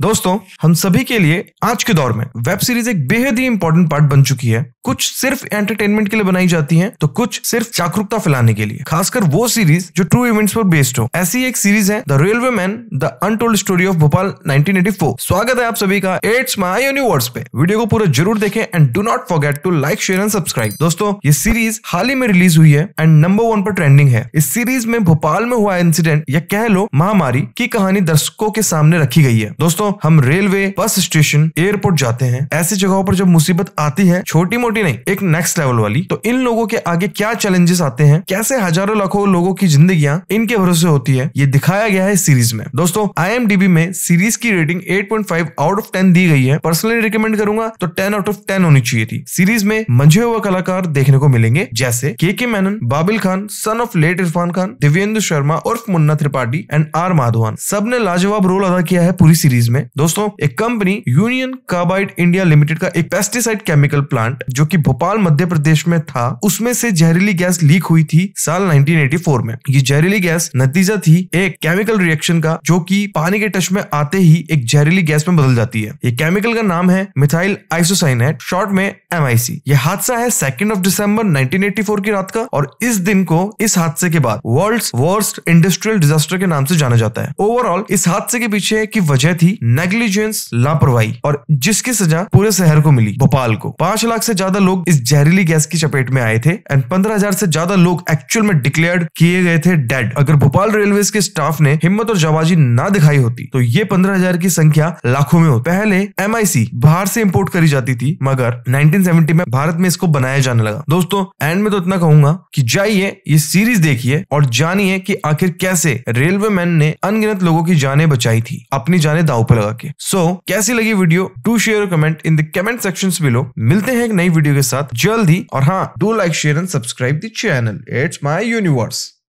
दोस्तों हम सभी के लिए आज के दौर में वेब सीरीज एक बेहद ही इंपॉर्टेंट पार्ट बन चुकी है कुछ सिर्फ एंटरटेनमेंट के लिए बनाई जाती हैं तो कुछ सिर्फ जागरूकता फैलाने के लिए खासकर वो सीरीज जो ट्रू इवेंट्स पर बेस्ड हो ऐसी एक सीरीज है the railway man the untold story of Bhopal 1984 स्वागत है आप सभी का एट्स माई यूनिवर्स पे वीडियो को पूरा जरूर देखें and do not forget to like share and subscribe दोस्तों ये सीरीज हाल ही में रिलीज हुई है एंड नंबर वन पर ट्रेंडिंग है इस सीरीज में भोपाल में हुआ इंसिडेंट या कह लो महामारी की कहानी दर्शकों के सामने रखी गई है दोस्तों हम रेलवे बस स्टेशन एयरपोर्ट जाते हैं ऐसी जगहों पर जब मुसीबत आती है छोटी मोटी छोटी नहीं एक नेक्स्ट लेवल वाली तो इन लोगों के आगे क्या चैलेंजेस आते हैं कैसे हजारों लाखों लोगों की जिंदगी इनके भरोसे होती है ये दिखाया गया है सीरीज में दोस्तों आई में सीरीज की रेटिंग 8.5 आउट ऑफ टेन दी गई है पर्सनली रिकमेंड करूंगा तो टेन आउट ऑफ टेन होनी चाहिए थी सीरीज में मंझे हुआ कलाकार देखने को मिलेंगे जैसे K K Menon Babil Khan son of late Irrfan Khan Divyendu Sharma उर्फ मुन्ना त्रिपाठी एंड आर माधवान सब ने लाजवाब रोल अदा किया है पूरी सीरीज में दोस्तों एक company Union Carbide India Limited का एक पेस्टिसाइड केमिकल प्लांट जो कि भोपाल मध्य प्रदेश में था उसमें से जहरीली गैस लीक हुई थी साल 1984 में ये जहरीली गैस नतीजा थी एक केमिकल रिएक्शन का जो कि पानी के टच में आते ही एक जहरीली गैस में बदल जाती है ये केमिकल का नाम है मिथाइल आइसोसाइनेट शॉर्ट में एम ये हादसा है सेकेंड ऑफ डिसम्बर नाइनटीन की रात का और इस दिन को इस हादसे के बाद वर्ल्ड वर्स्ट इंडस्ट्रियल डिजास्टर के नाम से जाना जाता है ओवरऑल इस हादसे के पीछे की वजह थी नेग्लिजेंस लापरवाही और जिसकी सजा पूरे शहर को मिली भोपाल को पांच लाख से ज्यादा ज्यादा लोग इस जहरीली गैस की चपेट में आए थे एंड पंद्रह हजार से ज्यादा लोग एक्चुअल में डिक्लेयर किए गए थे डेड अगर भोपाल रेलवे के स्टाफ ने हिम्मत और जाबाजी ना दिखाई होती तो ये पंद्रह हजार की संख्या लाखों में हो पहले एम बाहर से इम्पोर्ट करी जाती थी मगर 1970 में भारत में इसको बनाया जाने लगा दोस्तों एंड में तो इतना कहूंगा की जाइए ये सीरीज देखिए और जानिए कि आखिर कैसे रेलवे मैन ने अनगिनत लोगों की जाने बचाई थी अपनी जाने दाव पर लगा के सो so, कैसी लगी video to share comment in the comment section below मिलते हैं एक नई वीडियो के साथ जल्द ही और हाँ do like share and subscribe the channel it's my universe